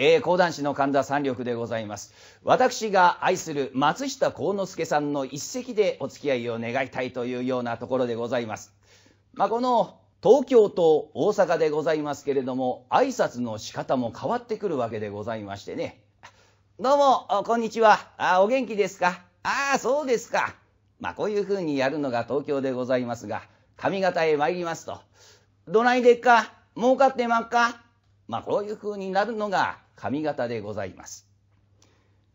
えー、講談師の神田三緑でございます。私が愛する松下幸之助さんの一席でお付き合いを願いたいというようなところでございます。まあ、この東京と大阪でございますけれども、挨拶の仕方も変わってくるわけでございましてね。どうも、こんにちは。あ、お元気ですかああ、そうですか。まあ、こういうふうにやるのが東京でございますが、上方へ参りますと。どないでっか儲かってまっかまあ、こういう風になるのが髪型でございます。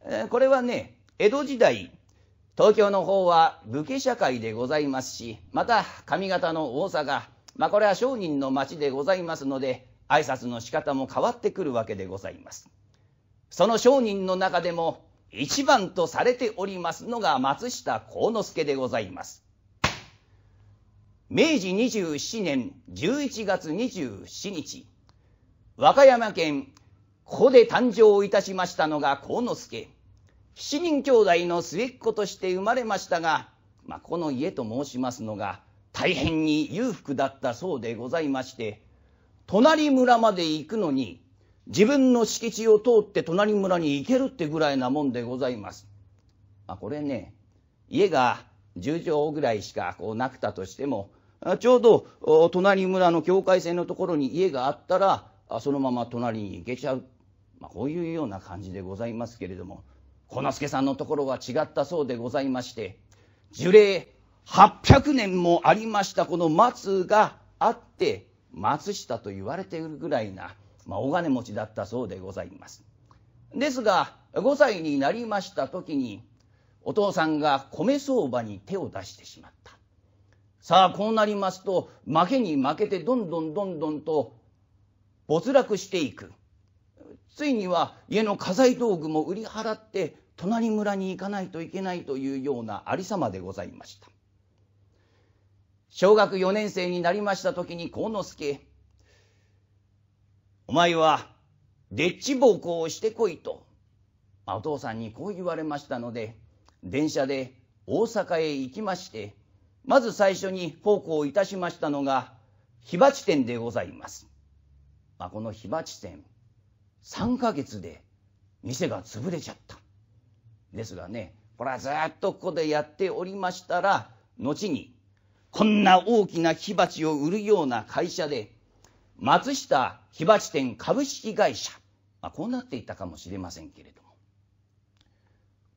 えー、これはね、江戸時代、東京の方は武家社会でございますし、また髪型の多さが、まあ、これは商人の町でございますので、挨拶の仕方も変わってくるわけでございます。その商人の中でも、一番とされておりますのが松下幸之助でございます。明治27年11月27日、和歌山県、ここで誕生いたしましたのが幸之助。七人兄弟の末っ子として生まれましたが、まあ、この家と申しますのが、大変に裕福だったそうでございまして、隣村まで行くのに、自分の敷地を通って隣村に行けるってぐらいなもんでございます。まあ、これね、家が10畳ぐらいしかこうなくたとしても、ちょうど隣村の境界線のところに家があったら、そのまま隣に行けちゃう、まあ、こういうような感じでございますけれども之助さんのところは違ったそうでございまして樹齢800年もありましたこの松があって松下と言われているぐらいな、まあ、お金持ちだったそうでございます。ですが5歳になりました時にお父さんが米相場に手を出してしまった。さあこうなりますと負けに負けてどんどんどんどんと没落していくついには家の家財道具も売り払って隣村に行かないといけないというようなありさまでございました小学4年生になりました時に幸之助お前はでっち奉公をしてこいと、まあ、お父さんにこう言われましたので電車で大阪へ行きましてまず最初に奉公いたしましたのが火鉢店でございますまあ、この火鉢店3ヶ月で店が潰れちゃったですがねこれはずっとここでやっておりましたら後にこんな大きな火鉢を売るような会社で松下火鉢店株式会社、まあ、こうなっていたかもしれませんけれども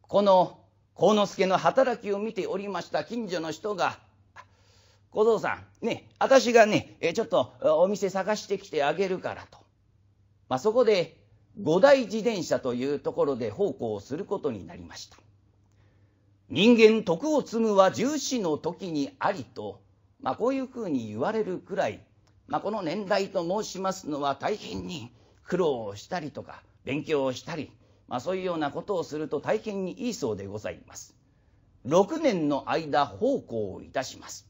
この幸之助の働きを見ておりました近所の人が小僧さん、ね、私がね、えちょっとお店探してきてあげるからと。まあ、そこで、五台自転車というところで奉公することになりました。人間徳を積むは重視の時にありと、まあ、こういうふうに言われるくらい、まあ、この年代と申しますのは大変に苦労をしたりとか、勉強をしたり、まあ、そういうようなことをすると大変にいいそうでございます。6年の間奉公をいたします。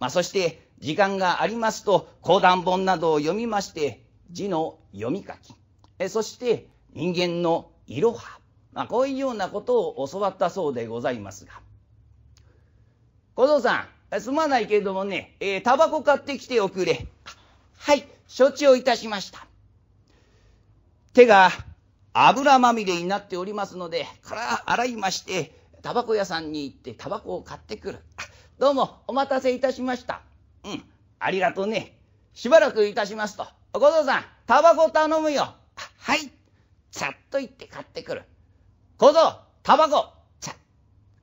まあ、そして時間がありますと講談本などを読みまして字の読み書きえそして人間のいろは、まあ、こういうようなことを教わったそうでございますが小僧さんすまないけれどもね、えタバコ買ってきておくれはい承知をいたしました手が油まみれになっておりますのでから洗いましてタバコ屋さんに行ってタバコを買ってくる。どうもお待たせいたしました。うん、ありがとうね。しばらくいたしますと。ご父さん、タバコ頼むよ。はい。ちゃっと行って買ってくる。小僧、タバコ。ちゃ。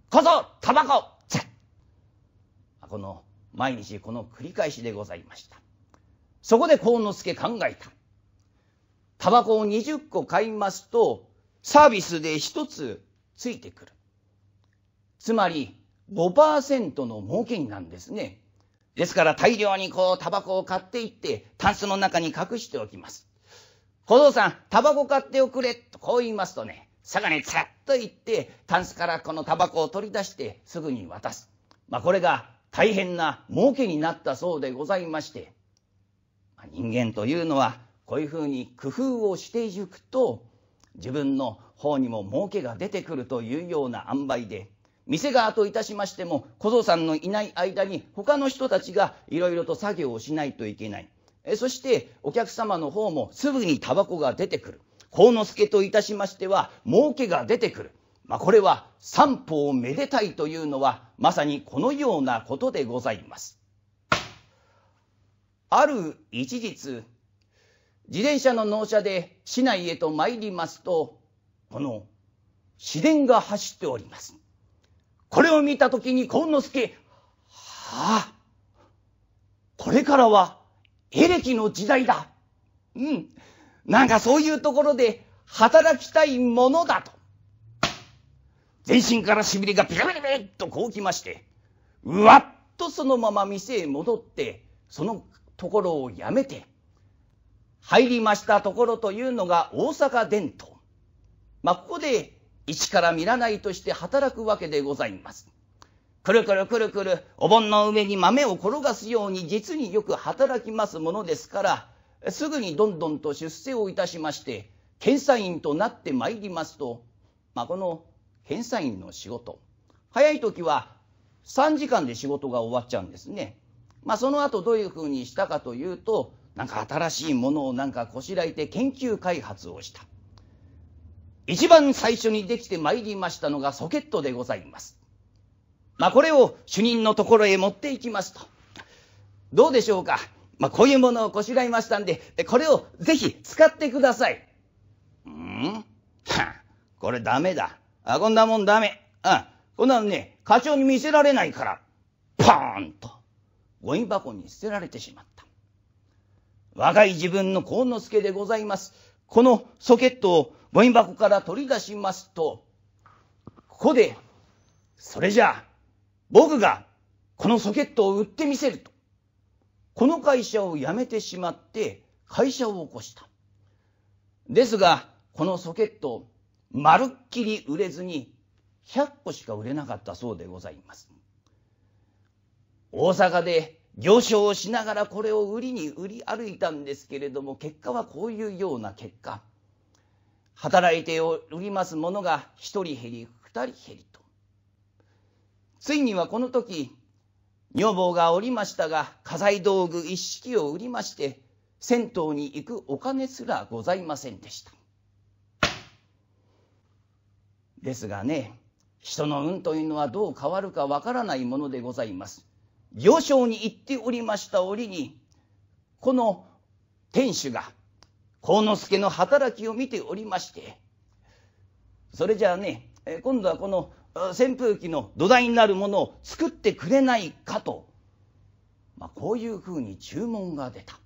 小僧、タバコ。ちゃ。この、毎日この繰り返しでございました。そこで幸之助考えた。タバコを20個買いますと、サービスで1つついてくる。つまり、5%の儲けになるんですね。ですから大量にこう、タバコを買っていって、タンスの中に隠しておきます。小僧さん、タバコ買っておくれ、とこう言いますとね、さがにさっと行って、タンスからこのタバコを取り出して、すぐに渡す。まあこれが大変な儲けになったそうでございまして、まあ、人間というのは、こういうふうに工夫をしていくと、自分の方にも儲けが出てくるというような塩梅で、店側といたしましても小僧さんのいない間に他の人たちがいろいろと作業をしないといけないえそしてお客様の方もすぐにタバコが出てくる幸之助といたしましては儲けが出てくる、まあ、これは三方めでたいというのはまさにこのようなことでございますある一日自転車の納車で市内へと参りますとこの市電が走っております。これを見たときにの之助、はあ、これからはエレキの時代だ。うん。なんかそういうところで働きたいものだと。全身からしびれがビカビカビリっとこうきまして、うわっとそのまま店へ戻って、そのところをやめて、入りましたところというのが大阪伝統。まあ、ここで一から見らないとして働くわけでございます。くるくるくるくる、お盆の上に豆を転がすように実によく働きますものですから、すぐにどんどんと出世をいたしまして、検査員となってまいりますと、まあ、この検査員の仕事、早い時は3時間で仕事が終わっちゃうんですね。まあ、その後どういうふうにしたかというと、なんか新しいものをなんかこしらえて研究開発をした。一番最初にできてまいりましたのがソケットでございます。まあ、これを主任のところへ持っていきますと。どうでしょうか。まあ、こういうものをこしらいましたんで、これをぜひ使ってください。んはこれダメだ。あ、こんなもんダメ。あ、こんなのね、課長に見せられないから、ポーンと、ゴミ箱に捨てられてしまった。若い自分の幸之助でございます。このソケットをゴミ箱から取り出しますと、ここで、それじゃあ、僕がこのソケットを売ってみせると。この会社を辞めてしまって、会社を起こした。ですが、このソケット、まるっきり売れずに、100個しか売れなかったそうでございます。大阪で行商をしながらこれを売りに売り歩いたんですけれども、結果はこういうような結果。働いております者が一人減り二人減りと。ついにはこの時、女房がおりましたが、家財道具一式を売りまして、銭湯に行くお金すらございませんでした。ですがね、人の運というのはどう変わるかわからないものでございます。行商に行っておりました折に、この店主が幸之助の働きを見ておりましてそれじゃあね今度はこの扇風機の土台になるものを作ってくれないかと、まあ、こういうふうに注文が出た。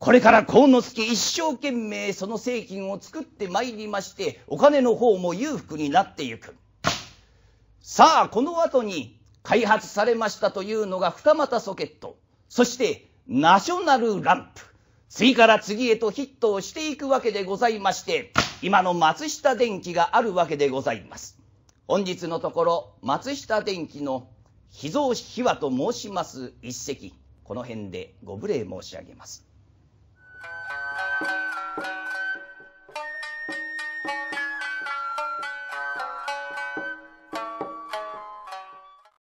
これから幸之助一生懸命その製品を作ってまいりましてお金の方も裕福になってゆく。さあこの後に開発されましたというのが二股ソケットそしてナショナルランプ次から次へとヒットをしていくわけでございまして、今の松下電器があるわけでございます。本日のところ、松下電器の秘蔵秘話と申します一席、この辺でご無礼申し上げます。